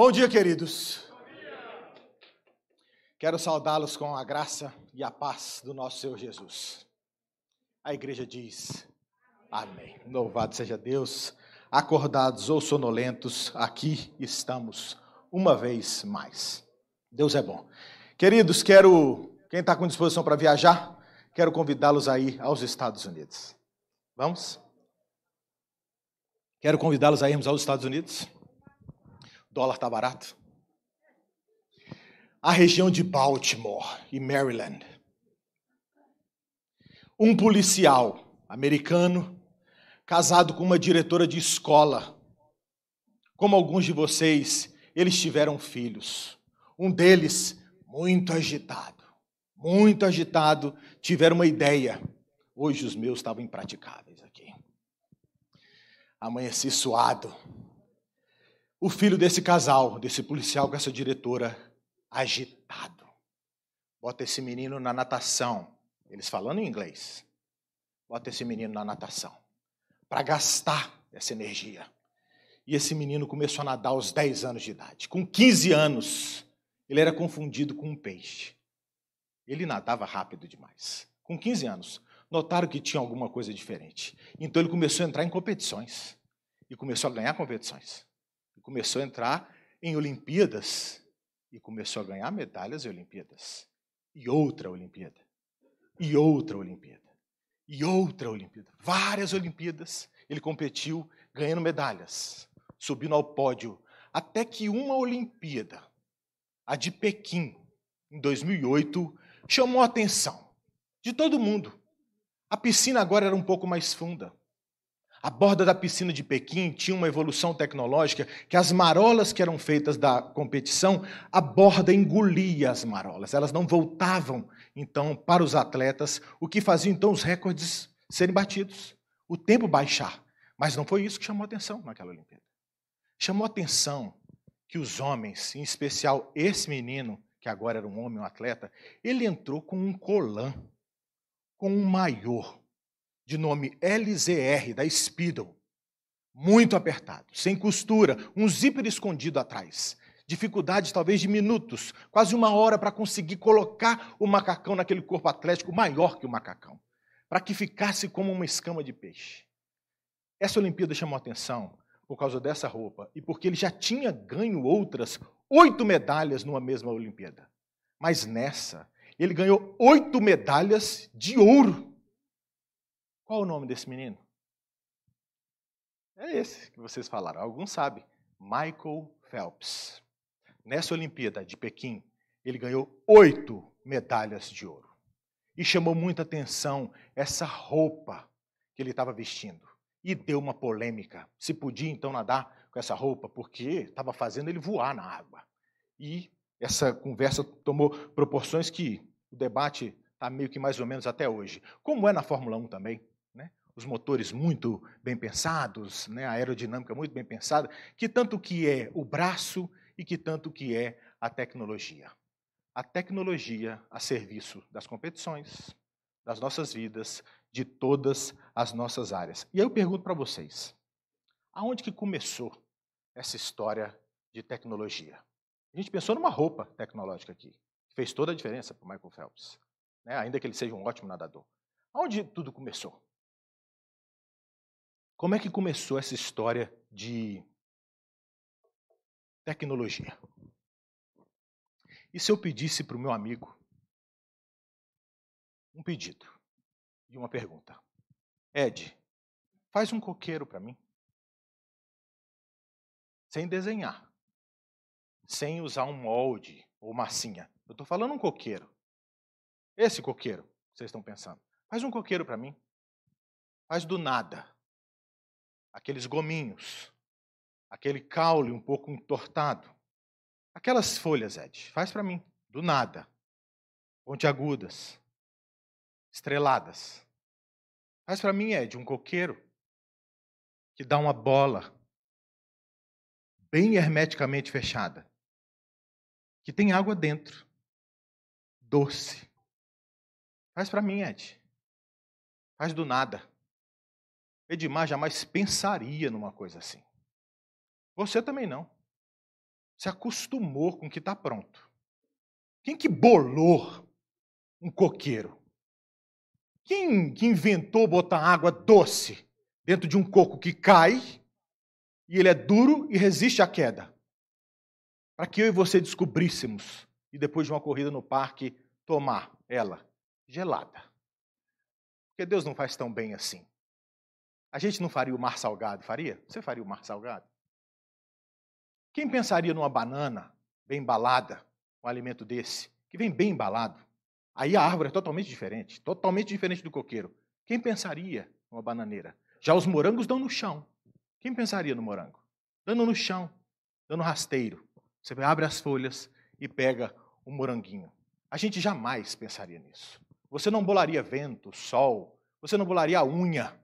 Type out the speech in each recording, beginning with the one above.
Bom dia, queridos. Quero saudá-los com a graça e a paz do nosso Senhor Jesus. A igreja diz: Amém. Louvado seja Deus. Acordados ou sonolentos, aqui estamos uma vez mais. Deus é bom. Queridos, quero. Quem está com disposição para viajar, quero convidá-los aí aos Estados Unidos. Vamos? Quero convidá-los a irmos aos Estados Unidos dólar está barato. A região de Baltimore e Maryland. Um policial americano casado com uma diretora de escola. Como alguns de vocês, eles tiveram filhos. Um deles, muito agitado, muito agitado, tiveram uma ideia. Hoje os meus estavam impraticáveis aqui. Amanheci suado, o filho desse casal, desse policial com essa diretora, agitado. Bota esse menino na natação. Eles falando em inglês. Bota esse menino na natação. Para gastar essa energia. E esse menino começou a nadar aos 10 anos de idade. Com 15 anos, ele era confundido com um peixe. Ele nadava rápido demais. Com 15 anos, notaram que tinha alguma coisa diferente. Então ele começou a entrar em competições. E começou a ganhar competições e começou a entrar em Olimpíadas e começou a ganhar medalhas em Olimpíadas. E outra Olimpíada. E outra Olimpíada. E outra Olimpíada. Várias Olimpíadas ele competiu ganhando medalhas, subindo ao pódio, até que uma Olimpíada, a de Pequim, em 2008, chamou a atenção de todo mundo. A piscina agora era um pouco mais funda. A borda da piscina de Pequim tinha uma evolução tecnológica que as marolas que eram feitas da competição, a borda engolia as marolas, elas não voltavam então para os atletas, o que fazia então os recordes serem batidos, o tempo baixar. Mas não foi isso que chamou atenção naquela Olimpíada. Chamou atenção que os homens, em especial esse menino, que agora era um homem, um atleta, ele entrou com um colã, com um maior, de nome LZR, da Speedo, muito apertado, sem costura, um zíper escondido atrás. Dificuldades talvez de minutos, quase uma hora para conseguir colocar o macacão naquele corpo atlético maior que o macacão, para que ficasse como uma escama de peixe. Essa Olimpíada chamou atenção por causa dessa roupa e porque ele já tinha ganho outras oito medalhas numa mesma Olimpíada. Mas nessa, ele ganhou oito medalhas de ouro. Qual o nome desse menino? É esse que vocês falaram. Alguns sabem. Michael Phelps. Nessa Olimpíada de Pequim, ele ganhou oito medalhas de ouro. E chamou muita atenção essa roupa que ele estava vestindo. E deu uma polêmica. Se podia então nadar com essa roupa, porque estava fazendo ele voar na água. E essa conversa tomou proporções que o debate está meio que mais ou menos até hoje. Como é na Fórmula 1 também os motores muito bem pensados, né, a aerodinâmica muito bem pensada, que tanto que é o braço e que tanto que é a tecnologia. A tecnologia a serviço das competições, das nossas vidas, de todas as nossas áreas. E aí eu pergunto para vocês, aonde que começou essa história de tecnologia? A gente pensou numa roupa tecnológica aqui, que fez toda a diferença para o Michael Phelps, né, ainda que ele seja um ótimo nadador. Aonde tudo começou? Como é que começou essa história de tecnologia? E se eu pedisse para o meu amigo um pedido e uma pergunta? Ed, faz um coqueiro para mim. Sem desenhar, sem usar um molde ou massinha. Eu estou falando um coqueiro. Esse coqueiro, vocês estão pensando. Faz um coqueiro para mim. Faz do nada aqueles gominhos, aquele caule um pouco entortado. Aquelas folhas, Ed, faz para mim, do nada. Pontiagudas, estreladas. Faz para mim, Ed, um coqueiro que dá uma bola bem hermeticamente fechada, que tem água dentro, doce. Faz para mim, Ed. Faz do nada. Edmar jamais pensaria numa coisa assim. Você também não. Se acostumou com o que está pronto. Quem que bolou um coqueiro? Quem que inventou botar água doce dentro de um coco que cai e ele é duro e resiste à queda? Para que eu e você descobríssemos e depois de uma corrida no parque tomar ela gelada. Porque Deus não faz tão bem assim. A gente não faria o mar salgado, faria? Você faria o mar salgado? Quem pensaria numa banana bem embalada, um alimento desse, que vem bem embalado? Aí a árvore é totalmente diferente, totalmente diferente do coqueiro. Quem pensaria numa bananeira? Já os morangos dão no chão. Quem pensaria no morango? Dando no chão, dando rasteiro. Você abre as folhas e pega o um moranguinho. A gente jamais pensaria nisso. Você não bolaria vento, sol, você não bolaria a unha,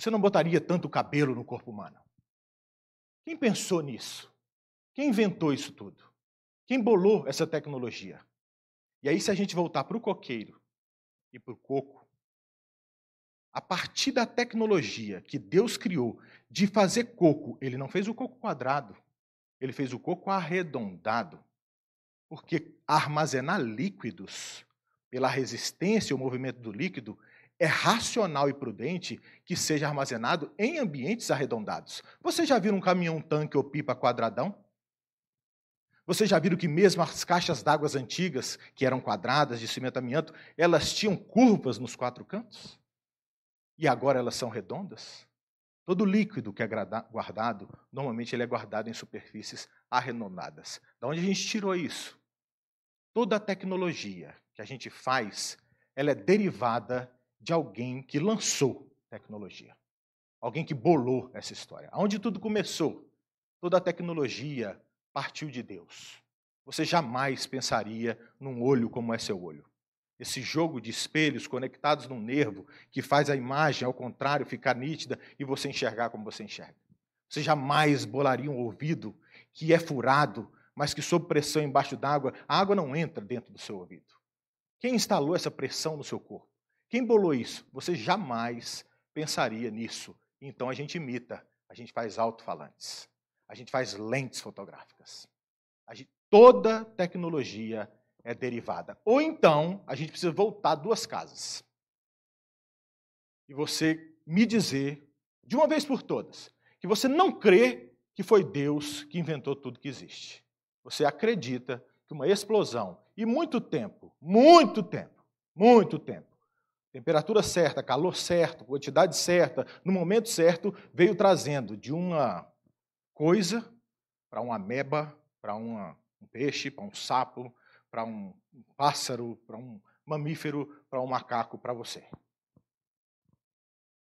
você não botaria tanto cabelo no corpo humano. Quem pensou nisso? Quem inventou isso tudo? Quem bolou essa tecnologia? E aí, se a gente voltar para o coqueiro e para o coco, a partir da tecnologia que Deus criou de fazer coco, ele não fez o coco quadrado, ele fez o coco arredondado. Porque armazenar líquidos, pela resistência ao movimento do líquido, é racional e prudente que seja armazenado em ambientes arredondados. Você já viu um caminhão tanque ou pipa quadradão? Vocês já viram que mesmo as caixas d'água antigas, que eram quadradas de cimento amianto, elas tinham curvas nos quatro cantos? E agora elas são redondas? Todo líquido que é guardado, normalmente ele é guardado em superfícies arredondadas. Da onde a gente tirou isso? Toda a tecnologia que a gente faz, ela é derivada de alguém que lançou tecnologia, alguém que bolou essa história. Onde tudo começou, toda a tecnologia partiu de Deus. Você jamais pensaria num olho como é seu olho. Esse jogo de espelhos conectados num nervo que faz a imagem, ao contrário, ficar nítida e você enxergar como você enxerga. Você jamais bolaria um ouvido que é furado, mas que sob pressão embaixo d'água, a água não entra dentro do seu ouvido. Quem instalou essa pressão no seu corpo? Quem bolou isso? Você jamais pensaria nisso. Então a gente imita, a gente faz alto-falantes, a gente faz lentes fotográficas. Gente, toda tecnologia é derivada. Ou então a gente precisa voltar duas casas. E você me dizer, de uma vez por todas, que você não crê que foi Deus que inventou tudo que existe. Você acredita que uma explosão, e muito tempo, muito tempo, muito tempo, temperatura certa, calor certo, quantidade certa, no momento certo, veio trazendo de uma coisa para uma ameba, para um peixe, para um sapo, para um pássaro, para um mamífero, para um macaco, para você.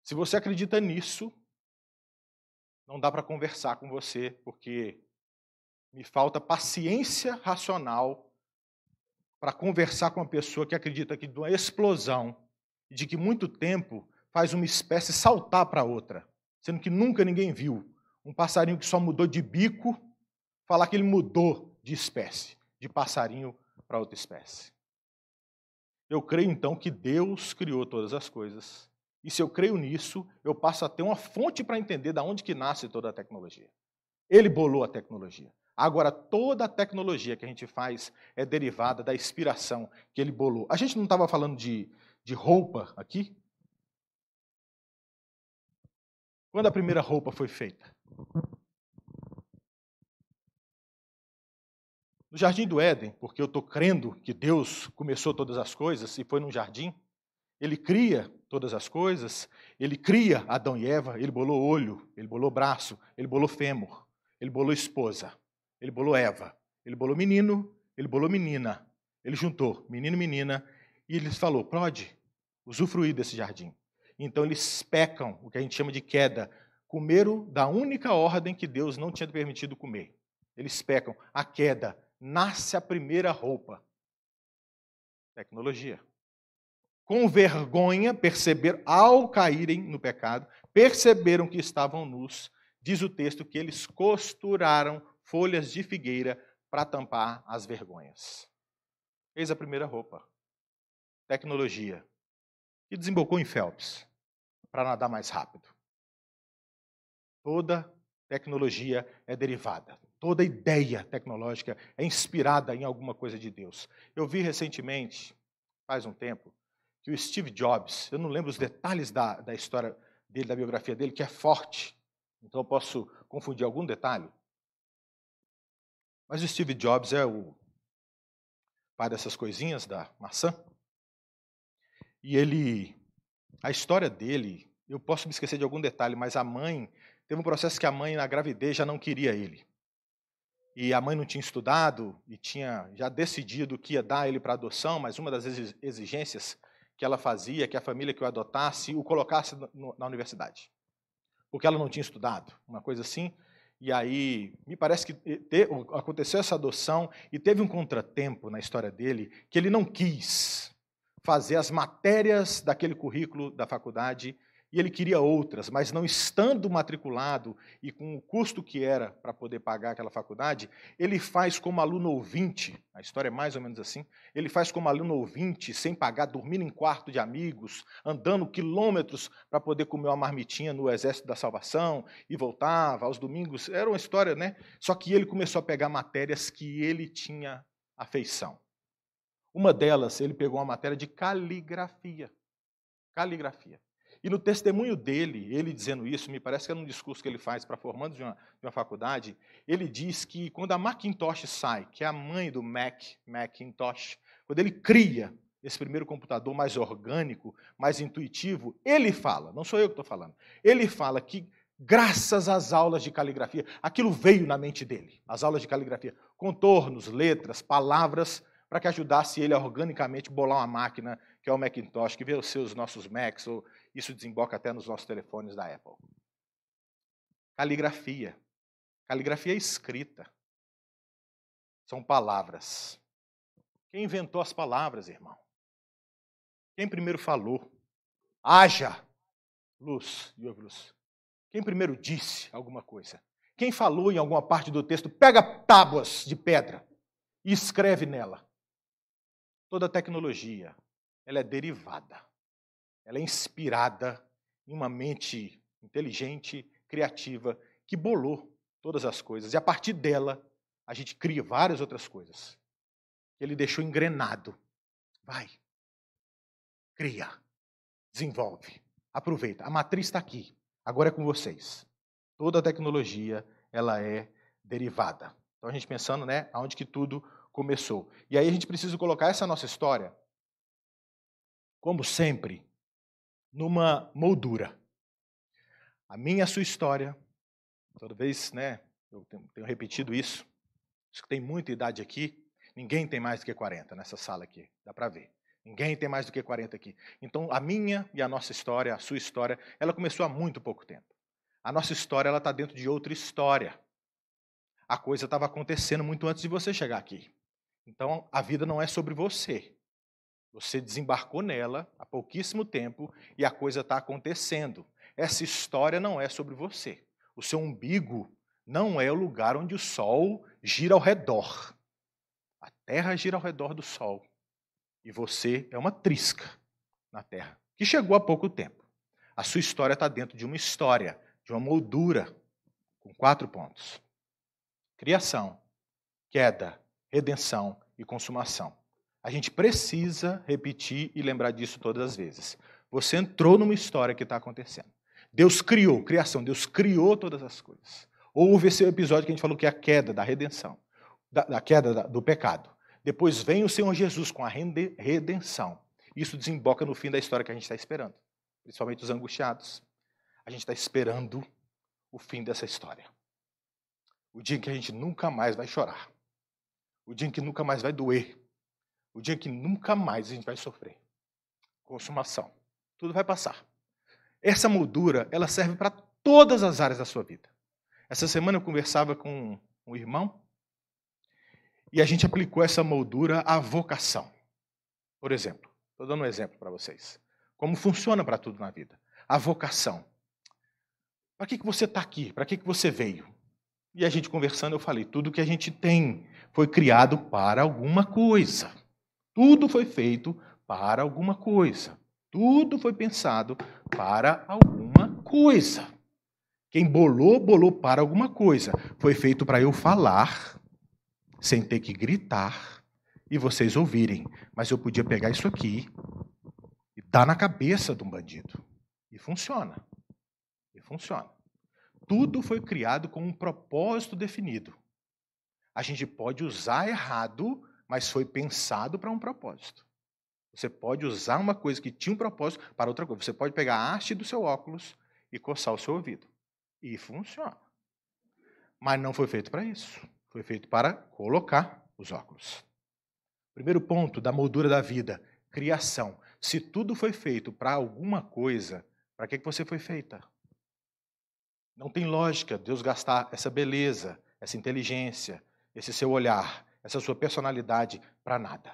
Se você acredita nisso, não dá para conversar com você, porque me falta paciência racional para conversar com uma pessoa que acredita que de uma explosão de que muito tempo faz uma espécie saltar para outra, sendo que nunca ninguém viu um passarinho que só mudou de bico falar que ele mudou de espécie, de passarinho para outra espécie. Eu creio então que Deus criou todas as coisas. E se eu creio nisso, eu passo a ter uma fonte para entender de onde que nasce toda a tecnologia. Ele bolou a tecnologia. Agora, toda a tecnologia que a gente faz é derivada da inspiração que ele bolou. A gente não estava falando de de roupa aqui? Quando a primeira roupa foi feita? No jardim do Éden, porque eu estou crendo que Deus começou todas as coisas e foi num jardim, ele cria todas as coisas, ele cria Adão e Eva, ele bolou olho, ele bolou braço, ele bolou fêmur, ele bolou esposa, ele bolou Eva, ele bolou menino, ele bolou menina, ele juntou menino e menina, e ele lhes falou: pode usufruir desse jardim. Então eles pecam, o que a gente chama de queda, comeram da única ordem que Deus não tinha permitido comer. Eles pecam. A queda nasce a primeira roupa. Tecnologia. Com vergonha, perceber ao caírem no pecado, perceberam que estavam nus. Diz o texto que eles costuraram folhas de figueira para tampar as vergonhas. Eis a primeira roupa tecnologia, que desembocou em Phelps para nadar mais rápido. Toda tecnologia é derivada, toda ideia tecnológica é inspirada em alguma coisa de Deus. Eu vi recentemente, faz um tempo, que o Steve Jobs, eu não lembro os detalhes da, da história dele, da biografia dele, que é forte, então eu posso confundir algum detalhe. Mas o Steve Jobs é o pai dessas coisinhas da maçã. E ele, a história dele, eu posso me esquecer de algum detalhe, mas a mãe, teve um processo que a mãe na gravidez já não queria ele. E a mãe não tinha estudado e tinha já decidido que ia dar ele para adoção, mas uma das exigências que ela fazia que a família que o adotasse o colocasse na universidade. Porque ela não tinha estudado, uma coisa assim. E aí, me parece que te, aconteceu essa adoção e teve um contratempo na história dele que ele não quis fazer as matérias daquele currículo da faculdade e ele queria outras, mas não estando matriculado e com o custo que era para poder pagar aquela faculdade, ele faz como aluno ouvinte, a história é mais ou menos assim, ele faz como aluno ouvinte, sem pagar, dormindo em quarto de amigos, andando quilômetros para poder comer uma marmitinha no Exército da Salvação e voltava aos domingos, era uma história, né? Só que ele começou a pegar matérias que ele tinha afeição. Uma delas, ele pegou uma matéria de caligrafia. Caligrafia. E no testemunho dele, ele dizendo isso, me parece que é num discurso que ele faz para formandos de uma, de uma faculdade, ele diz que quando a Macintosh sai, que é a mãe do Mac, Macintosh, quando ele cria esse primeiro computador mais orgânico, mais intuitivo, ele fala, não sou eu que estou falando, ele fala que graças às aulas de caligrafia, aquilo veio na mente dele, as aulas de caligrafia, contornos, letras, palavras para que ajudasse ele a organicamente bolar uma máquina que é o Macintosh, que veio ser os nossos Macs, ou isso desemboca até nos nossos telefones da Apple. Caligrafia. Caligrafia é escrita. São palavras. Quem inventou as palavras, irmão? Quem primeiro falou? Haja luz e houve luz. Quem primeiro disse alguma coisa? Quem falou em alguma parte do texto, pega tábuas de pedra e escreve nela. Toda tecnologia, ela é derivada. Ela é inspirada em uma mente inteligente, criativa, que bolou todas as coisas. E a partir dela, a gente cria várias outras coisas. Ele deixou engrenado. Vai. Cria. Desenvolve. Aproveita. A matriz está aqui. Agora é com vocês. Toda tecnologia, ela é derivada. Então a gente pensando, né, aonde que tudo começou. E aí a gente precisa colocar essa nossa história, como sempre, numa moldura. A minha e a sua história, toda vez, né, eu tenho repetido isso, isso que tem muita idade aqui, ninguém tem mais do que 40 nessa sala aqui, dá para ver. Ninguém tem mais do que 40 aqui. Então, a minha e a nossa história, a sua história, ela começou há muito pouco tempo. A nossa história, ela está dentro de outra história. A coisa estava acontecendo muito antes de você chegar aqui. Então, a vida não é sobre você. Você desembarcou nela há pouquíssimo tempo e a coisa está acontecendo. Essa história não é sobre você. O seu umbigo não é o lugar onde o sol gira ao redor. A terra gira ao redor do sol. E você é uma trisca na terra, que chegou há pouco tempo. A sua história está dentro de uma história, de uma moldura, com quatro pontos: criação, queda, redenção e consumação. A gente precisa repetir e lembrar disso todas as vezes. Você entrou numa história que está acontecendo. Deus criou, criação, Deus criou todas as coisas. Houve esse episódio que a gente falou que é a queda da redenção, da, da queda da, do pecado. Depois vem o Senhor Jesus com a redenção. Isso desemboca no fim da história que a gente está esperando, principalmente os angustiados. A gente está esperando o fim dessa história. O dia em que a gente nunca mais vai chorar. O dia em que nunca mais vai doer. O dia em que nunca mais a gente vai sofrer. Consumação. Tudo vai passar. Essa moldura, ela serve para todas as áreas da sua vida. Essa semana eu conversava com um irmão e a gente aplicou essa moldura à vocação. Por exemplo, estou dando um exemplo para vocês. Como funciona para tudo na vida. A vocação. Para que, que você está aqui? Para que, que você veio? E a gente conversando, eu falei: tudo que a gente tem foi criado para alguma coisa. Tudo foi feito para alguma coisa. Tudo foi pensado para alguma coisa. Quem bolou, bolou para alguma coisa. Foi feito para eu falar, sem ter que gritar, e vocês ouvirem. Mas eu podia pegar isso aqui e dar na cabeça de um bandido. E funciona. E funciona. Tudo foi criado com um propósito definido. A gente pode usar errado, mas foi pensado para um propósito. Você pode usar uma coisa que tinha um propósito para outra coisa. Você pode pegar a haste do seu óculos e coçar o seu ouvido. E funciona. Mas não foi feito para isso. Foi feito para colocar os óculos. Primeiro ponto da moldura da vida: criação. Se tudo foi feito para alguma coisa, para que, que você foi feita? Não tem lógica Deus gastar essa beleza, essa inteligência, esse seu olhar, essa sua personalidade para nada.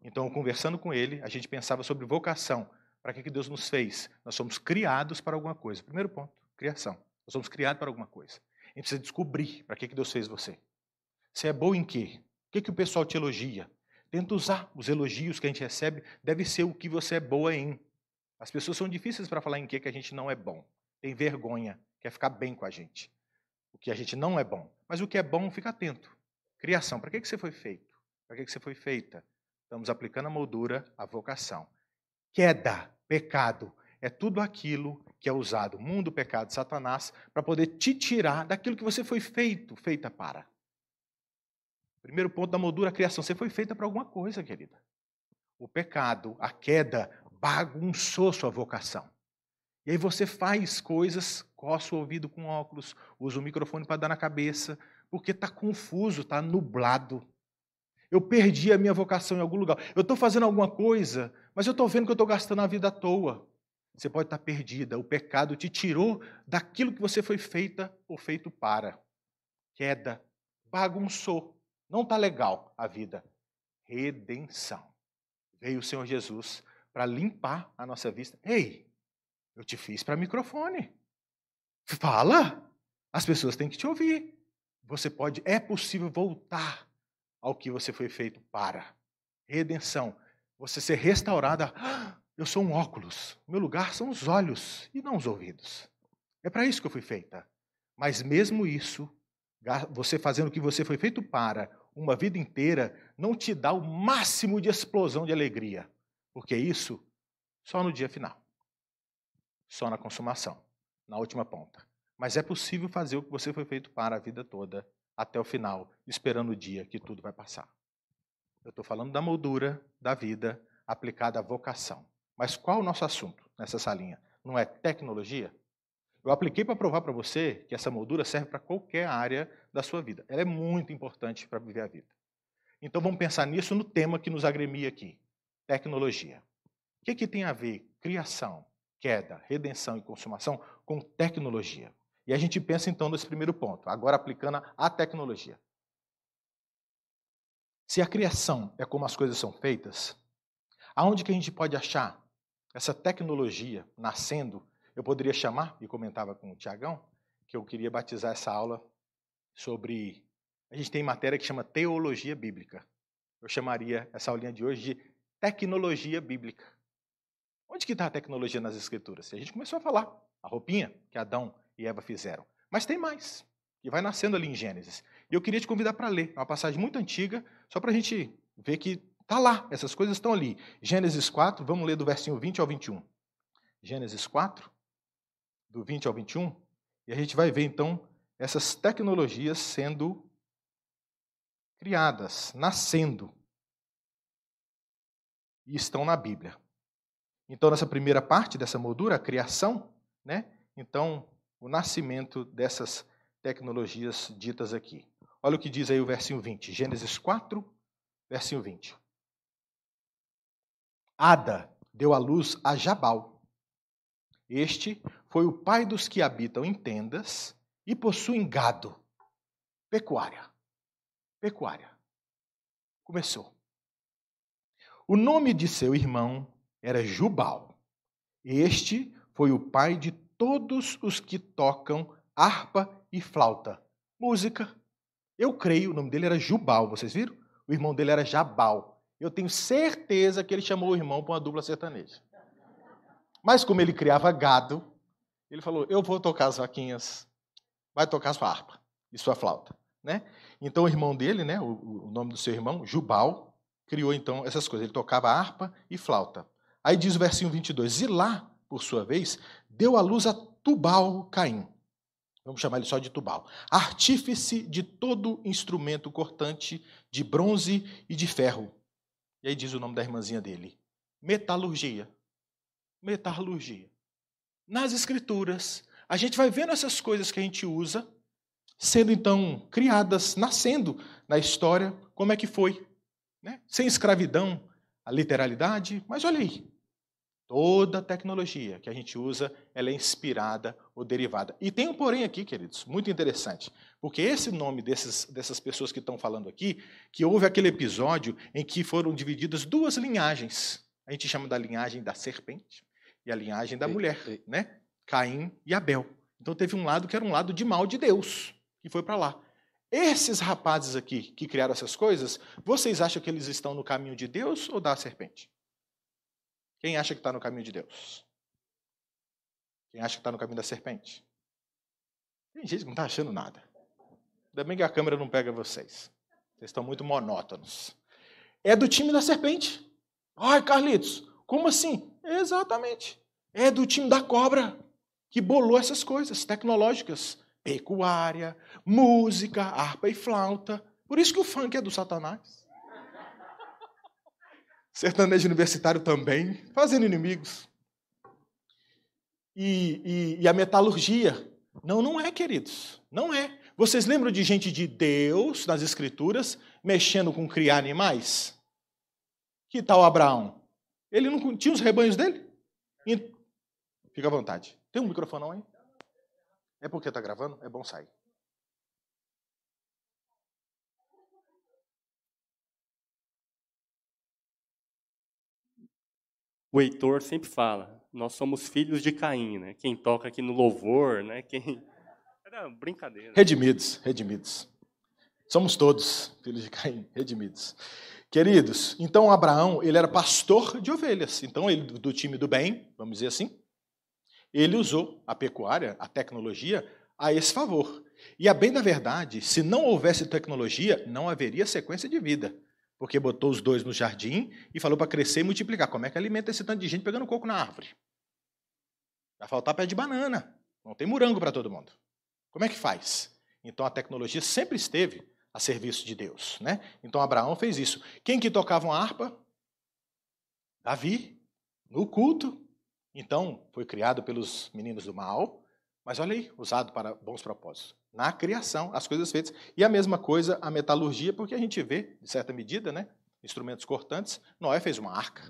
Então, conversando com ele, a gente pensava sobre vocação. Para que Deus nos fez? Nós somos criados para alguma coisa. Primeiro ponto, criação. Nós somos criados para alguma coisa. A gente precisa descobrir para que Deus fez você. Você é bom em quê? O que, que o pessoal te elogia? Tenta usar os elogios que a gente recebe, deve ser o que você é boa em. As pessoas são difíceis para falar em que, que a gente não é bom. Tem vergonha quer ficar bem com a gente. O que a gente não é bom. Mas o que é bom, fica atento. Criação, para que, que você foi feito? Para que, que você foi feita? Estamos aplicando a moldura, a vocação. Queda, pecado, é tudo aquilo que é usado, mundo, pecado, Satanás, para poder te tirar daquilo que você foi feito, feita para. Primeiro ponto da moldura, a criação. Você foi feita para alguma coisa, querida. O pecado, a queda, bagunçou sua vocação. E aí você faz coisas, coça o ouvido com óculos, usa o microfone para dar na cabeça, porque está confuso, está nublado. Eu perdi a minha vocação em algum lugar. Eu estou fazendo alguma coisa, mas eu estou vendo que eu estou gastando a vida à toa. Você pode estar tá perdida. O pecado te tirou daquilo que você foi feita ou feito para. Queda, bagunçou. Não está legal a vida. Redenção. Veio o Senhor Jesus para limpar a nossa vista. Ei, eu te fiz para microfone. Fala! As pessoas têm que te ouvir. Você pode, é possível voltar ao que você foi feito para. Redenção. Você ser restaurada. eu sou um óculos. Meu lugar são os olhos e não os ouvidos. É para isso que eu fui feita. Mas mesmo isso, você fazendo o que você foi feito para uma vida inteira, não te dá o máximo de explosão de alegria. Porque isso só no dia final só na consumação, na última ponta. Mas é possível fazer o que você foi feito para a vida toda, até o final, esperando o dia que tudo vai passar. Eu estou falando da moldura da vida aplicada à vocação. Mas qual o nosso assunto nessa salinha? Não é tecnologia? Eu apliquei para provar para você que essa moldura serve para qualquer área da sua vida. Ela é muito importante para viver a vida. Então vamos pensar nisso no tema que nos agremia aqui: tecnologia. O que, que tem a ver criação, queda, redenção e consumação com tecnologia. E a gente pensa então nesse primeiro ponto, agora aplicando a tecnologia. Se a criação é como as coisas são feitas, aonde que a gente pode achar essa tecnologia nascendo? Eu poderia chamar, e comentava com o Tiagão, que eu queria batizar essa aula sobre. A gente tem matéria que chama Teologia Bíblica. Eu chamaria essa aulinha de hoje de Tecnologia Bíblica. Onde que está a tecnologia nas escrituras? A gente começou a falar. A roupinha que Adão e Eva fizeram. Mas tem mais. E vai nascendo ali em Gênesis. E eu queria te convidar para ler. É uma passagem muito antiga, só para a gente ver que está lá. Essas coisas estão ali. Gênesis 4, vamos ler do versinho 20 ao 21. Gênesis 4, do 20 ao 21. E a gente vai ver, então, essas tecnologias sendo criadas, nascendo. E estão na Bíblia. Então, nessa primeira parte dessa moldura, a criação, né? Então, o nascimento dessas tecnologias ditas aqui. Olha o que diz aí o versinho 20, Gênesis 4, versinho 20. Ada deu à luz a Jabal. Este foi o pai dos que habitam em tendas e possuem gado, pecuária. Pecuária. Começou. O nome de seu irmão era Jubal. Este foi o pai de todos os que tocam harpa e flauta. Música. Eu creio, o nome dele era Jubal, vocês viram? O irmão dele era Jabal. Eu tenho certeza que ele chamou o irmão para uma dupla sertaneja. Mas como ele criava gado, ele falou: "Eu vou tocar as vaquinhas, vai tocar sua harpa e sua flauta", né? Então o irmão dele, né, o, o nome do seu irmão, Jubal, criou então essas coisas. Ele tocava harpa e flauta. Aí diz o versinho 22, e lá, por sua vez, deu à luz a Tubal Caim. Vamos chamar ele só de Tubal. Artífice de todo instrumento cortante de bronze e de ferro. E aí diz o nome da irmãzinha dele: metalurgia. Metalurgia. Nas escrituras, a gente vai vendo essas coisas que a gente usa sendo então criadas, nascendo na história, como é que foi? Né? Sem escravidão, a literalidade, mas olha aí, Toda tecnologia que a gente usa, ela é inspirada ou derivada. E tem um porém aqui, queridos, muito interessante, porque esse nome desses, dessas pessoas que estão falando aqui, que houve aquele episódio em que foram divididas duas linhagens. A gente chama da linhagem da serpente e a linhagem da mulher, né? Caim e Abel. Então teve um lado que era um lado de mal de Deus, que foi para lá. Esses rapazes aqui que criaram essas coisas, vocês acham que eles estão no caminho de Deus ou da serpente? Quem acha que está no caminho de Deus? Quem acha que está no caminho da serpente? Tem gente que não está achando nada. Ainda bem que a câmera não pega vocês. Vocês estão muito monótonos. É do time da serpente. Ai, Carlitos, como assim? Exatamente. É do time da cobra que bolou essas coisas tecnológicas. Pecuária, música, harpa e flauta. Por isso que o funk é do Satanás sertanejo universitário também, fazendo inimigos. E, e, e a metalurgia. Não, não é, queridos, não é. Vocês lembram de gente de Deus nas Escrituras mexendo com criar animais? Que tal Abraão? Ele não tinha os rebanhos dele? Fica à vontade. Tem um microfone aí? É porque está gravando? É bom sair. o Heitor sempre fala, nós somos filhos de Caim, né? Quem toca aqui no louvor, né? Quem era brincadeira. Redimidos, redimidos. Somos todos filhos de Caim, redimidos. Queridos, então Abraão, ele era pastor de ovelhas, então ele do time do bem, vamos dizer assim. Ele usou a pecuária, a tecnologia a esse favor. E a bem da verdade, se não houvesse tecnologia, não haveria sequência de vida porque botou os dois no jardim e falou para crescer e multiplicar. Como é que alimenta esse tanto de gente pegando coco na árvore? Vai faltar pé de banana. Não tem morango para todo mundo. Como é que faz? Então a tecnologia sempre esteve a serviço de Deus, né? Então Abraão fez isso. Quem que tocava uma harpa? Davi, no culto. Então foi criado pelos meninos do mal, mas olha aí, usado para bons propósitos. Na criação, as coisas feitas. E a mesma coisa a metalurgia, porque a gente vê, de certa medida, né, instrumentos cortantes. Noé fez uma arca.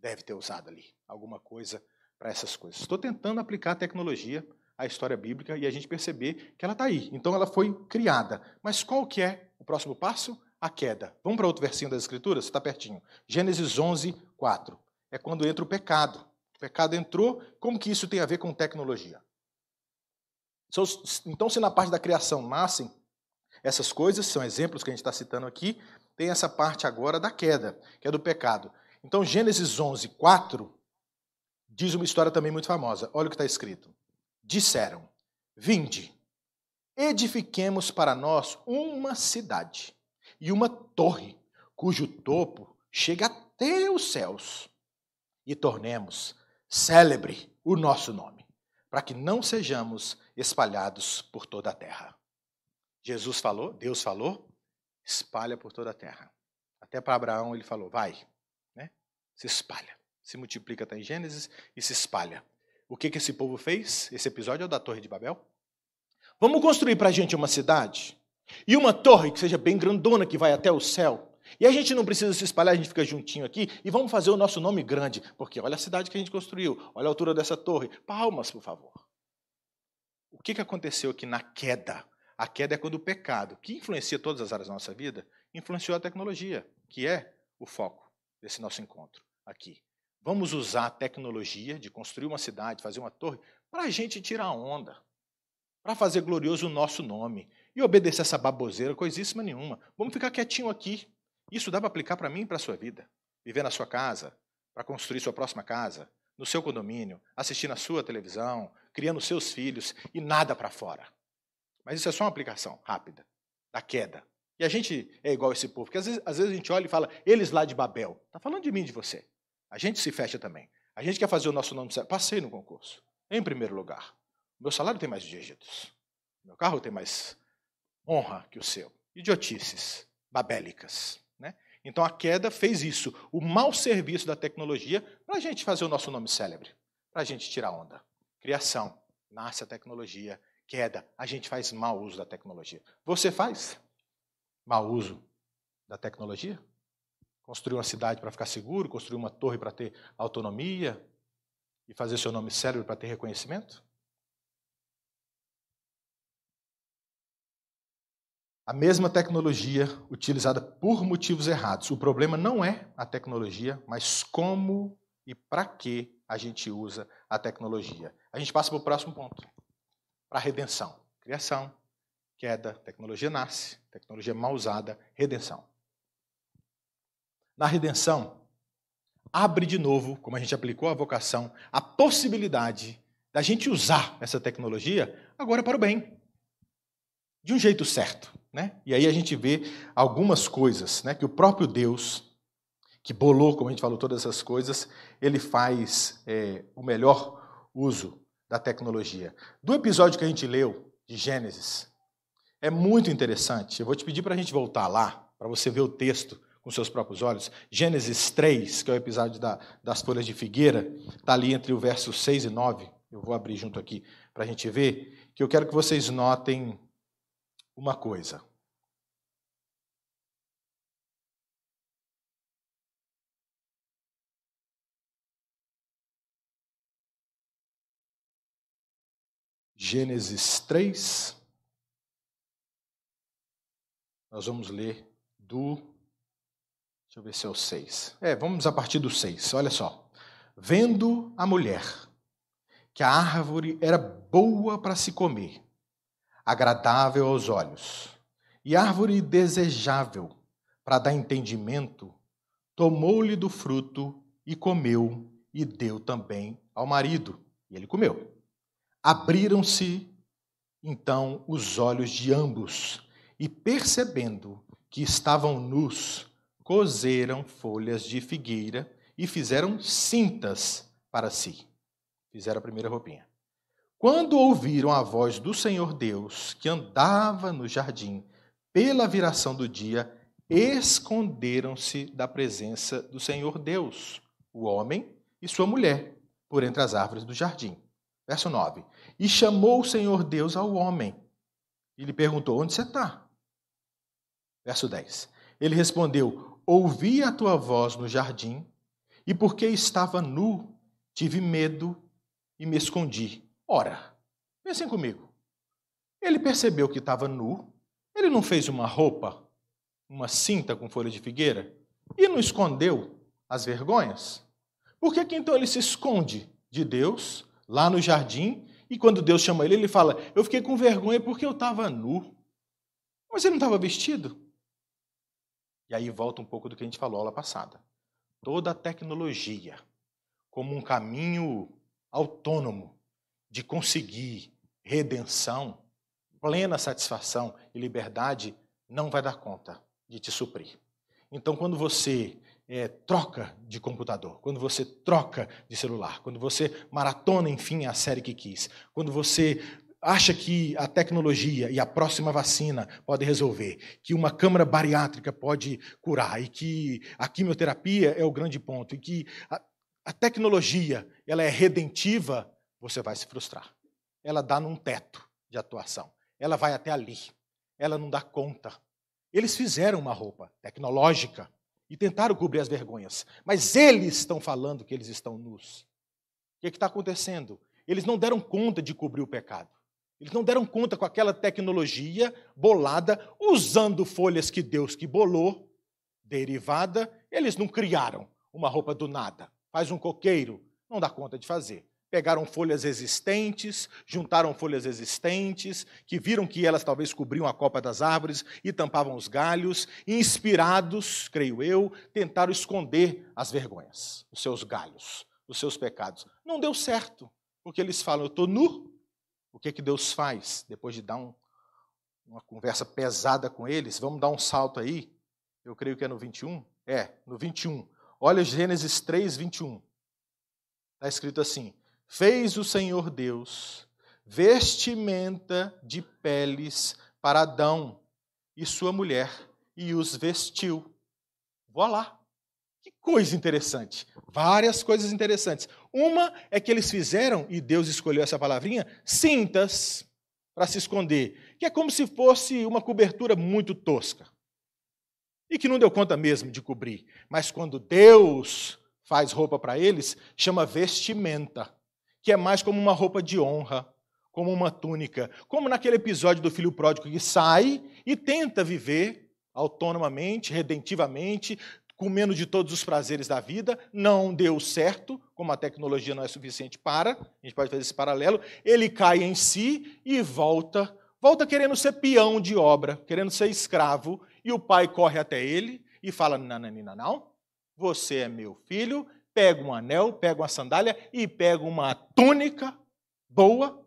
Deve ter usado ali alguma coisa para essas coisas. Estou tentando aplicar a tecnologia à história bíblica e a gente perceber que ela está aí. Então ela foi criada. Mas qual que é o próximo passo? A queda. Vamos para outro versinho das Escrituras? Está pertinho. Gênesis 11, 4. É quando entra o pecado. O pecado entrou. Como que isso tem a ver com tecnologia? Então, se na parte da criação nascem essas coisas, são exemplos que a gente está citando aqui, tem essa parte agora da queda, que é do pecado. Então, Gênesis 11, 4, diz uma história também muito famosa. Olha o que está escrito. Disseram, vinde, edifiquemos para nós uma cidade e uma torre, cujo topo chega até os céus, e tornemos célebre o nosso nome, para que não sejamos espalhados por toda a terra. Jesus falou, Deus falou, espalha por toda a terra. Até para Abraão ele falou, vai, né? se espalha. Se multiplica, está em Gênesis, e se espalha. O que, que esse povo fez? Esse episódio é o da Torre de Babel. Vamos construir para a gente uma cidade e uma torre que seja bem grandona, que vai até o céu. E a gente não precisa se espalhar, a gente fica juntinho aqui e vamos fazer o nosso nome grande, porque olha a cidade que a gente construiu, olha a altura dessa torre. Palmas, por favor. O que, que aconteceu aqui na queda? A queda é quando o pecado, que influencia todas as áreas da nossa vida, influenciou a tecnologia, que é o foco desse nosso encontro aqui. Vamos usar a tecnologia de construir uma cidade, fazer uma torre, para a gente tirar onda, para fazer glorioso o nosso nome e obedecer essa baboseira, coisíssima nenhuma. Vamos ficar quietinho aqui. Isso dá para aplicar para mim e para a sua vida. Viver na sua casa, para construir sua próxima casa, no seu condomínio, assistir na sua televisão, criando nos seus filhos e nada para fora. Mas isso é só uma aplicação rápida da queda. E a gente é igual esse povo, porque às vezes, às vezes a gente olha e fala, eles lá de Babel. Está falando de mim, de você. A gente se fecha também. A gente quer fazer o nosso nome certo. Passei no concurso, em primeiro lugar. Meu salário tem mais dígitos. Meu carro tem mais honra que o seu. Idiotices babélicas. Né? Então a queda fez isso, o mau serviço da tecnologia, para a gente fazer o nosso nome célebre, para a gente tirar onda. Criação, nasce a tecnologia, queda, a gente faz mau uso da tecnologia. Você faz mau uso da tecnologia? Construir uma cidade para ficar seguro, construir uma torre para ter autonomia e fazer seu nome cérebro para ter reconhecimento? A mesma tecnologia utilizada por motivos errados. O problema não é a tecnologia, mas como e para que a gente usa a tecnologia. A gente passa para o próximo ponto, para a redenção. Criação, queda, tecnologia nasce, tecnologia mal usada, redenção. Na redenção, abre de novo, como a gente aplicou a vocação, a possibilidade da gente usar essa tecnologia agora para o bem, de um jeito certo. Né? E aí a gente vê algumas coisas né, que o próprio Deus que bolou, como a gente falou, todas essas coisas, ele faz é, o melhor uso da tecnologia. Do episódio que a gente leu, de Gênesis, é muito interessante. Eu vou te pedir para a gente voltar lá, para você ver o texto com seus próprios olhos. Gênesis 3, que é o episódio da, das folhas de figueira, está ali entre o verso 6 e 9. Eu vou abrir junto aqui para a gente ver, que eu quero que vocês notem uma coisa. Gênesis 3. Nós vamos ler do. Deixa eu ver se é o 6. É, vamos a partir do 6. Olha só. Vendo a mulher que a árvore era boa para se comer, agradável aos olhos, e árvore desejável para dar entendimento, tomou-lhe do fruto e comeu, e deu também ao marido, e ele comeu. Abriram-se então os olhos de ambos e, percebendo que estavam nus, coseram folhas de figueira e fizeram cintas para si. Fizeram a primeira roupinha. Quando ouviram a voz do Senhor Deus, que andava no jardim, pela viração do dia, esconderam-se da presença do Senhor Deus, o homem e sua mulher, por entre as árvores do jardim. Verso 9. E chamou o Senhor Deus ao homem e lhe perguntou: Onde você está? Verso 10. Ele respondeu: Ouvi a tua voz no jardim, e porque estava nu, tive medo e me escondi. Ora, pensem comigo. Ele percebeu que estava nu, ele não fez uma roupa, uma cinta com folha de figueira, e não escondeu as vergonhas? Por que, que então ele se esconde de Deus lá no jardim e quando Deus chama ele, ele fala: Eu fiquei com vergonha porque eu estava nu. Mas ele não estava vestido. E aí volta um pouco do que a gente falou aula passada. Toda a tecnologia, como um caminho autônomo de conseguir redenção, plena satisfação e liberdade, não vai dar conta de te suprir. Então, quando você é, troca de computador, quando você troca de celular, quando você maratona, enfim, a série que quis, quando você acha que a tecnologia e a próxima vacina podem resolver, que uma câmara bariátrica pode curar e que a quimioterapia é o grande ponto e que a, a tecnologia ela é redentiva, você vai se frustrar. Ela dá num teto de atuação. Ela vai até ali. Ela não dá conta. Eles fizeram uma roupa tecnológica, e tentaram cobrir as vergonhas. Mas eles estão falando que eles estão nus. O que é está acontecendo? Eles não deram conta de cobrir o pecado. Eles não deram conta com aquela tecnologia bolada, usando folhas que Deus que bolou, derivada, eles não criaram uma roupa do nada. Faz um coqueiro, não dá conta de fazer pegaram folhas existentes, juntaram folhas existentes, que viram que elas talvez cobriam a copa das árvores e tampavam os galhos, e inspirados, creio eu, tentaram esconder as vergonhas, os seus galhos, os seus pecados. Não deu certo, porque eles falam: Eu estou nu. O que, que Deus faz? Depois de dar um, uma conversa pesada com eles, vamos dar um salto aí, eu creio que é no 21. É, no 21. Olha Gênesis 3, 21. Está escrito assim: fez o Senhor Deus vestimenta de peles para Adão e sua mulher e os vestiu. Vou lá. Que coisa interessante. Várias coisas interessantes. Uma é que eles fizeram, e Deus escolheu essa palavrinha, cintas para se esconder, que é como se fosse uma cobertura muito tosca. E que não deu conta mesmo de cobrir. Mas quando Deus faz roupa para eles, chama vestimenta que é mais como uma roupa de honra, como uma túnica, como naquele episódio do filho pródigo que sai e tenta viver autonomamente, redentivamente, comendo de todos os prazeres da vida, não deu certo, como a tecnologia não é suficiente para, a gente pode fazer esse paralelo, ele cai em si e volta, volta querendo ser peão de obra, querendo ser escravo, e o pai corre até ele e fala: "Não, não, não, não, você é meu filho, pega um anel, pega uma sandália e pega uma túnica boa,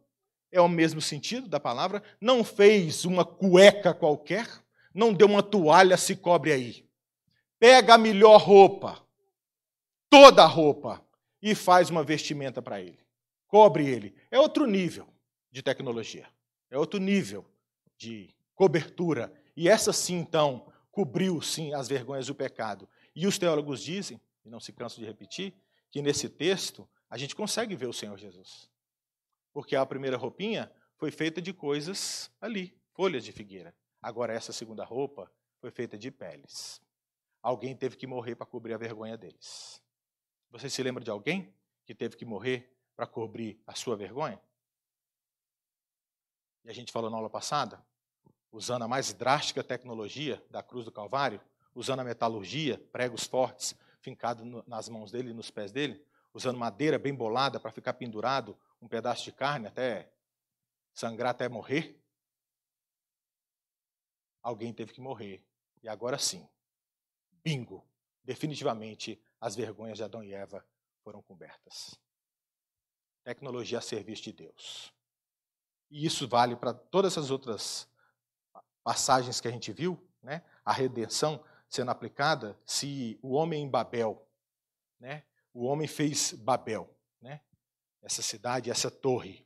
é o mesmo sentido da palavra, não fez uma cueca qualquer, não deu uma toalha, se cobre aí. Pega a melhor roupa, toda a roupa, e faz uma vestimenta para ele. Cobre ele. É outro nível de tecnologia, é outro nível de cobertura. E essa sim, então, cobriu sim as vergonhas do pecado. E os teólogos dizem e não se canso de repetir, que nesse texto a gente consegue ver o Senhor Jesus. Porque a primeira roupinha foi feita de coisas ali, folhas de figueira. Agora essa segunda roupa foi feita de peles. Alguém teve que morrer para cobrir a vergonha deles. Você se lembra de alguém que teve que morrer para cobrir a sua vergonha? E a gente falou na aula passada, usando a mais drástica tecnologia da cruz do Calvário, usando a metalurgia, pregos fortes, fincado no, nas mãos dele e nos pés dele, usando madeira bem bolada para ficar pendurado um pedaço de carne até sangrar até morrer. Alguém teve que morrer. E agora sim, bingo! Definitivamente as vergonhas de Adão e Eva foram cobertas. Tecnologia a serviço de Deus. E isso vale para todas as outras passagens que a gente viu, né? A redenção sendo aplicada se o homem em Babel, né? O homem fez Babel, né? Essa cidade, essa torre,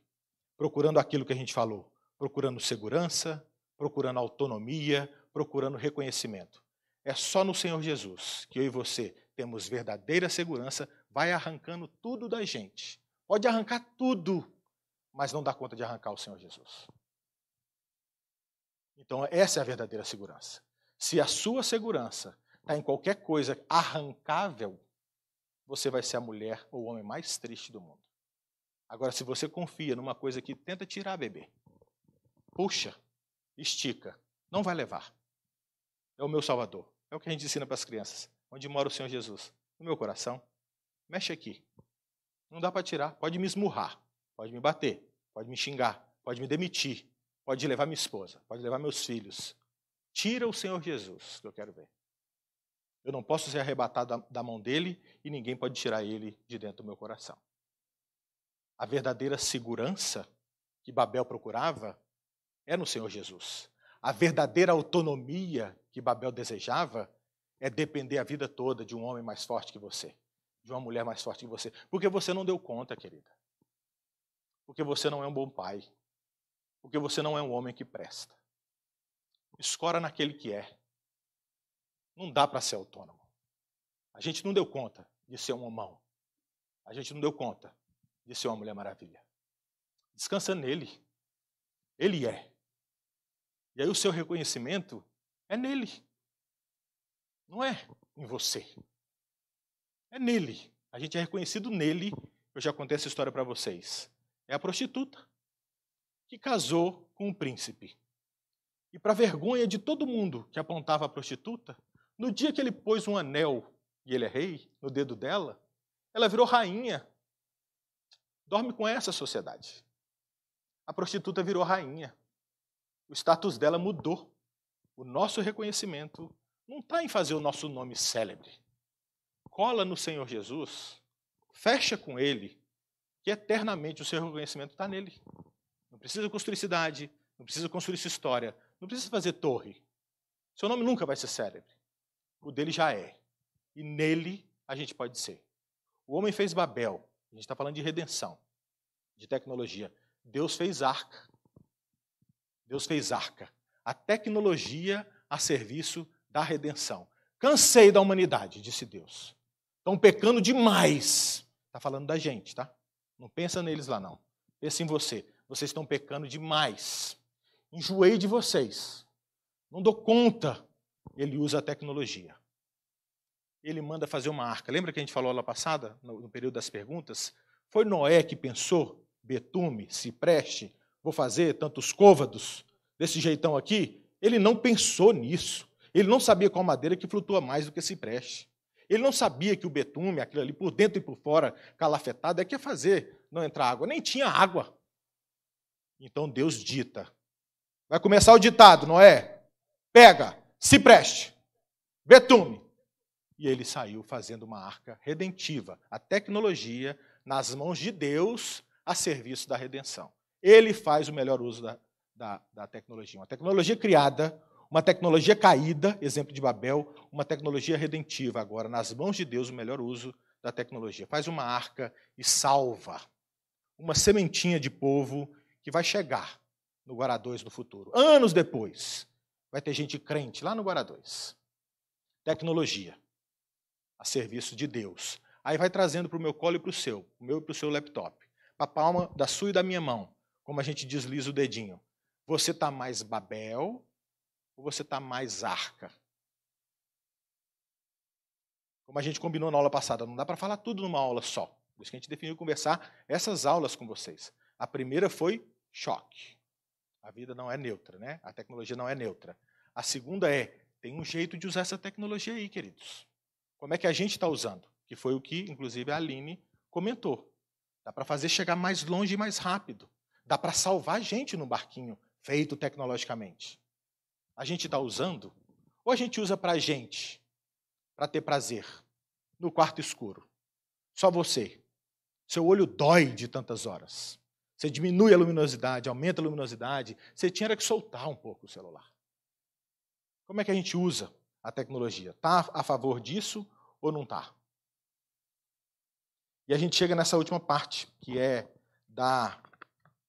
procurando aquilo que a gente falou, procurando segurança, procurando autonomia, procurando reconhecimento. É só no Senhor Jesus que eu e você temos verdadeira segurança, vai arrancando tudo da gente. Pode arrancar tudo, mas não dá conta de arrancar o Senhor Jesus. Então, essa é a verdadeira segurança. Se a sua segurança está em qualquer coisa arrancável, você vai ser a mulher ou o homem mais triste do mundo. Agora, se você confia numa coisa que tenta tirar, a bebê, puxa, estica, não vai levar. É o meu Salvador. É o que a gente ensina para as crianças. Onde mora o Senhor Jesus? No meu coração. Mexe aqui. Não dá para tirar. Pode me esmurrar, pode me bater, pode me xingar, pode me demitir, pode levar minha esposa, pode levar meus filhos, Tira o Senhor Jesus, que eu quero ver. Eu não posso ser arrebatado da mão dele e ninguém pode tirar ele de dentro do meu coração. A verdadeira segurança que Babel procurava é no Senhor Jesus. A verdadeira autonomia que Babel desejava é depender a vida toda de um homem mais forte que você, de uma mulher mais forte que você. Porque você não deu conta, querida. Porque você não é um bom pai. Porque você não é um homem que presta escora naquele que é. Não dá para ser autônomo. A gente não deu conta de ser um homão. A gente não deu conta de ser uma mulher maravilha. Descansa nele. Ele é. E aí o seu reconhecimento é nele. Não é em você. É nele. A gente é reconhecido nele. Eu já contei essa história para vocês. É a prostituta que casou com o príncipe. E para vergonha de todo mundo que apontava a prostituta, no dia que ele pôs um anel, e ele é rei, no dedo dela, ela virou rainha. Dorme com essa sociedade. A prostituta virou rainha. O status dela mudou. O nosso reconhecimento não está em fazer o nosso nome célebre. Cola no Senhor Jesus, fecha com Ele, que eternamente o seu reconhecimento está nele. Não precisa construir cidade, não precisa construir sua história, não precisa fazer torre. Seu nome nunca vai ser célebre. O dele já é. E nele a gente pode ser. O homem fez Babel. A gente está falando de redenção, de tecnologia. Deus fez arca. Deus fez arca. A tecnologia a serviço da redenção. Cansei da humanidade, disse Deus. Estão pecando demais. Está falando da gente, tá? Não pensa neles lá, não. Pensa em você. Vocês estão pecando demais enjoei de vocês, não dou conta. Ele usa a tecnologia. Ele manda fazer uma arca. Lembra que a gente falou lá passada, no período das perguntas? Foi Noé que pensou, betume, cipreste, vou fazer tantos côvados, desse jeitão aqui? Ele não pensou nisso. Ele não sabia qual madeira que flutua mais do que cipreste. Ele não sabia que o betume, aquilo ali por dentro e por fora, calafetado, é que ia fazer não entrar água. Nem tinha água. Então Deus dita Vai começar o ditado, não é? Pega, se preste, betume. E ele saiu fazendo uma arca redentiva, a tecnologia nas mãos de Deus a serviço da redenção. Ele faz o melhor uso da, da, da tecnologia. Uma tecnologia criada, uma tecnologia caída, exemplo de Babel, uma tecnologia redentiva, agora, nas mãos de Deus, o melhor uso da tecnologia. Faz uma arca e salva uma sementinha de povo que vai chegar no Guará 2 no futuro. Anos depois, vai ter gente crente lá no Guará 2. Tecnologia a serviço de Deus. Aí vai trazendo para o meu colo e para o seu, o meu e para o seu laptop, para a palma da sua e da minha mão, como a gente desliza o dedinho. Você está mais Babel ou você está mais arca? Como a gente combinou na aula passada, não dá para falar tudo numa aula só. Por isso que a gente definiu conversar essas aulas com vocês. A primeira foi choque. A vida não é neutra, né? A tecnologia não é neutra. A segunda é, tem um jeito de usar essa tecnologia aí, queridos. Como é que a gente está usando? Que foi o que, inclusive, a Aline comentou. Dá para fazer chegar mais longe e mais rápido. Dá para salvar gente no barquinho feito tecnologicamente. A gente está usando? Ou a gente usa para a gente, para ter prazer, no quarto escuro? Só você. Seu olho dói de tantas horas. Você diminui a luminosidade, aumenta a luminosidade. Você tinha que soltar um pouco o celular. Como é que a gente usa a tecnologia? Está a favor disso ou não está? E a gente chega nessa última parte, que é da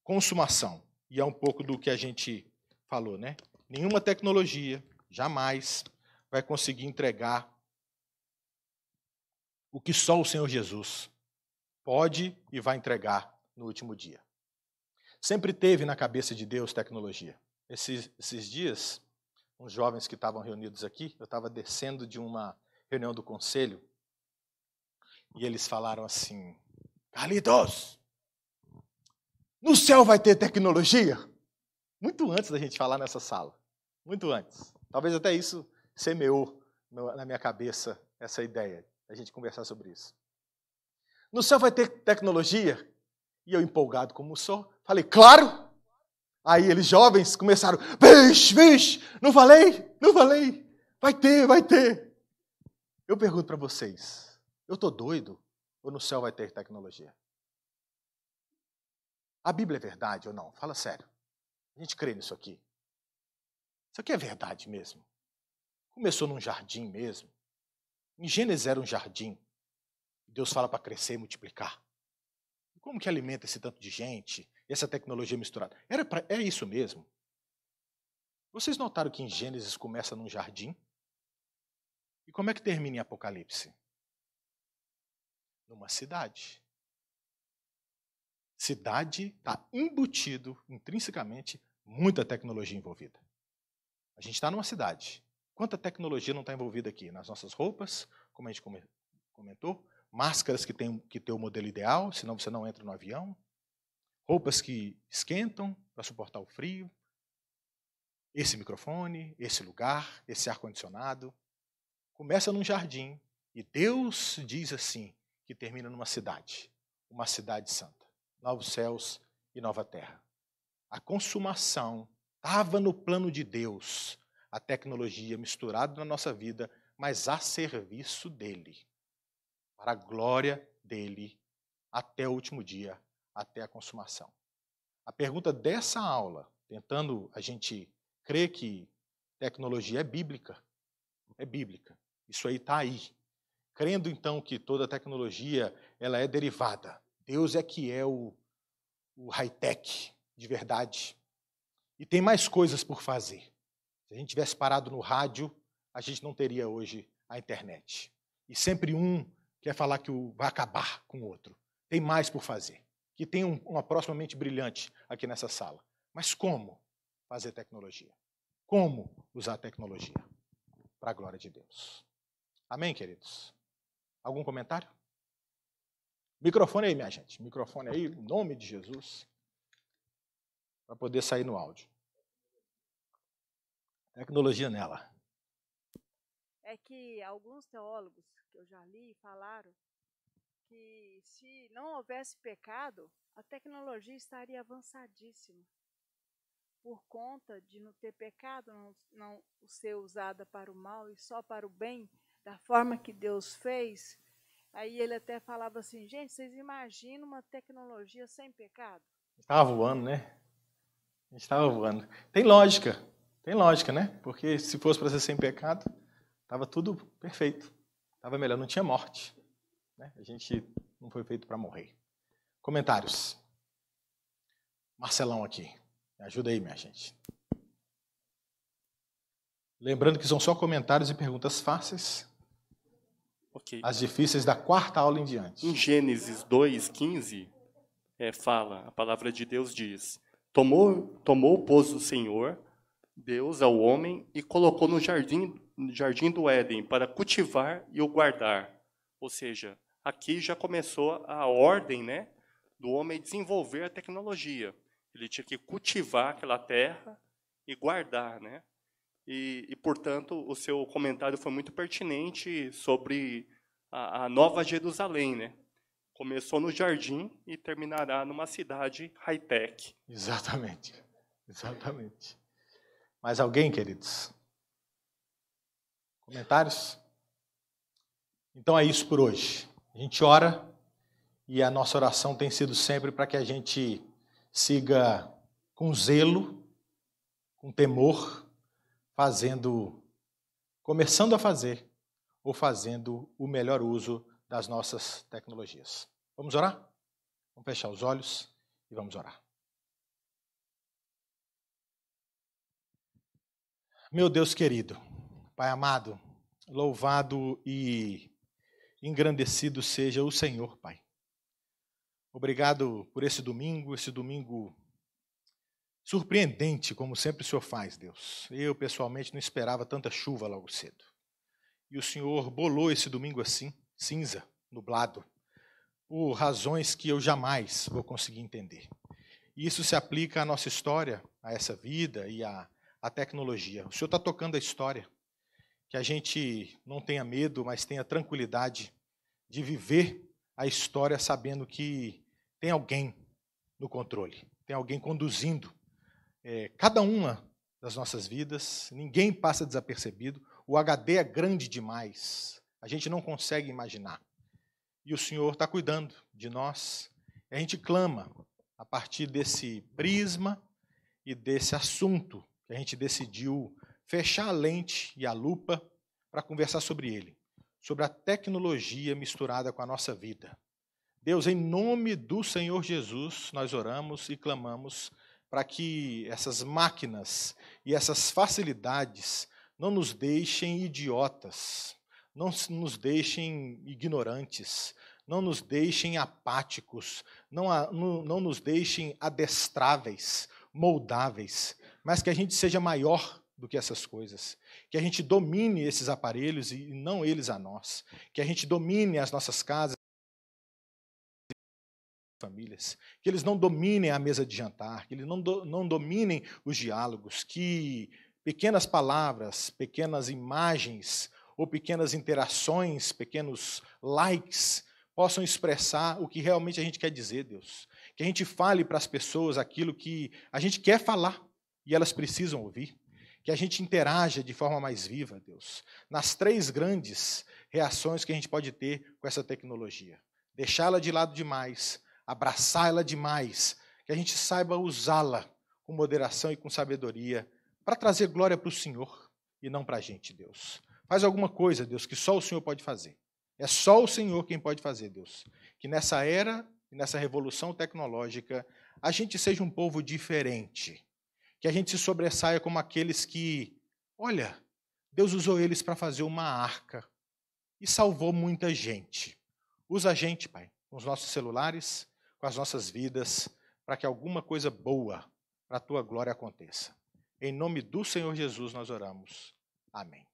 consumação. E é um pouco do que a gente falou, né? Nenhuma tecnologia jamais vai conseguir entregar o que só o Senhor Jesus pode e vai entregar no último dia sempre teve na cabeça de Deus tecnologia. Esses, esses dias, uns jovens que estavam reunidos aqui, eu estava descendo de uma reunião do conselho e eles falaram assim: Calidos, no céu vai ter tecnologia? Muito antes da gente falar nessa sala, muito antes. Talvez até isso semeou na minha cabeça essa ideia, a gente conversar sobre isso. No céu vai ter tecnologia? E eu, empolgado como sou, Falei, claro. Aí eles jovens começaram, vixe, vixe, não falei, não falei, vai ter, vai ter. Eu pergunto para vocês, eu estou doido ou no céu vai ter tecnologia? A Bíblia é verdade ou não? Fala sério. A gente crê nisso aqui. Isso aqui é verdade mesmo. Começou num jardim mesmo. Em Gênesis era um jardim. Deus fala para crescer e multiplicar. Como que alimenta esse tanto de gente? essa tecnologia misturada. Era pra, é isso mesmo? Vocês notaram que em Gênesis começa num jardim? E como é que termina em Apocalipse? Numa cidade. Cidade está embutido intrinsecamente muita tecnologia envolvida. A gente está numa cidade. Quanta tecnologia não está envolvida aqui? Nas nossas roupas, como a gente comentou, máscaras que tem que ter o modelo ideal, senão você não entra no avião, roupas que esquentam para suportar o frio, esse microfone, esse lugar, esse ar-condicionado. Começa num jardim e Deus diz assim que termina numa cidade, uma cidade santa, novos céus e nova terra. A consumação estava no plano de Deus, a tecnologia misturada na nossa vida, mas a serviço dele, para a glória dele até o último dia até a consumação. A pergunta dessa aula, tentando a gente crer que tecnologia é bíblica, é bíblica. Isso aí está aí. Crendo então que toda tecnologia ela é derivada. Deus é que é o, o high-tech de verdade. E tem mais coisas por fazer. Se a gente tivesse parado no rádio, a gente não teria hoje a internet. E sempre um quer falar que vai acabar com o outro. Tem mais por fazer que tem um, uma próxima mente brilhante aqui nessa sala. Mas como fazer tecnologia? Como usar tecnologia para a glória de Deus? Amém, queridos? Algum comentário? Microfone aí, minha gente. Microfone aí, em nome de Jesus, para poder sair no áudio. Tecnologia nela. É que alguns teólogos que eu já li falaram que se não houvesse pecado, a tecnologia estaria avançadíssima. Por conta de não ter pecado, não, não ser usada para o mal e só para o bem, da forma que Deus fez, aí ele até falava assim: gente, vocês imaginam uma tecnologia sem pecado? Estava voando, né? Estava voando. Tem lógica, tem lógica, né? Porque se fosse para ser sem pecado, estava tudo perfeito, estava melhor, não tinha morte. Né? A gente não foi feito para morrer. Comentários. Marcelão aqui. Me ajuda aí, minha gente. Lembrando que são só comentários e perguntas fáceis. Okay. As difíceis da quarta aula em diante. Em Gênesis 2,15, é, fala, a palavra de Deus diz: Tomou, tomou pôs o Senhor, Deus, ao homem, e colocou no jardim, no jardim do Éden para cultivar e o guardar. Ou seja, aqui já começou a ordem né, do homem desenvolver a tecnologia. Ele tinha que cultivar aquela terra e guardar. Né? E, e portanto, o seu comentário foi muito pertinente sobre a, a nova Jerusalém. Né? Começou no jardim e terminará numa cidade high-tech. Exatamente, exatamente. Mais alguém, queridos? Comentários? Então é isso por hoje. A gente ora e a nossa oração tem sido sempre para que a gente siga com zelo, com temor, fazendo, começando a fazer ou fazendo o melhor uso das nossas tecnologias. Vamos orar? Vamos fechar os olhos e vamos orar. Meu Deus querido, Pai amado, louvado e engrandecido seja o Senhor, Pai. Obrigado por esse domingo, esse domingo surpreendente, como sempre o Senhor faz, Deus. Eu, pessoalmente, não esperava tanta chuva logo cedo. E o Senhor bolou esse domingo assim, cinza, nublado, por razões que eu jamais vou conseguir entender. E isso se aplica à nossa história, a essa vida e à, à tecnologia. O Senhor está tocando a história que a gente não tenha medo, mas tenha tranquilidade de viver a história sabendo que tem alguém no controle, tem alguém conduzindo é, cada uma das nossas vidas, ninguém passa desapercebido. O HD é grande demais, a gente não consegue imaginar. E o Senhor está cuidando de nós. E a gente clama a partir desse prisma e desse assunto que a gente decidiu fechar a lente e a lupa para conversar sobre ele, sobre a tecnologia misturada com a nossa vida. Deus, em nome do Senhor Jesus, nós oramos e clamamos para que essas máquinas e essas facilidades não nos deixem idiotas, não nos deixem ignorantes, não nos deixem apáticos, não, a, não, não nos deixem adestráveis, moldáveis, mas que a gente seja maior do que essas coisas. Que a gente domine esses aparelhos e não eles a nós. Que a gente domine as nossas casas famílias, que eles não dominem a mesa de jantar, que eles não, do, não dominem os diálogos, que pequenas palavras, pequenas imagens ou pequenas interações, pequenos likes possam expressar o que realmente a gente quer dizer, Deus. Que a gente fale para as pessoas aquilo que a gente quer falar e elas precisam ouvir que a gente interaja de forma mais viva, Deus, nas três grandes reações que a gente pode ter com essa tecnologia. Deixá-la de lado demais, abraçá-la demais, que a gente saiba usá-la com moderação e com sabedoria para trazer glória para o Senhor e não para a gente, Deus. Faz alguma coisa, Deus, que só o Senhor pode fazer. É só o Senhor quem pode fazer, Deus. Que nessa era e nessa revolução tecnológica a gente seja um povo diferente que a gente se sobressaia como aqueles que, olha, Deus usou eles para fazer uma arca e salvou muita gente. Usa a gente, Pai, com os nossos celulares, com as nossas vidas, para que alguma coisa boa para a tua glória aconteça. Em nome do Senhor Jesus nós oramos. Amém.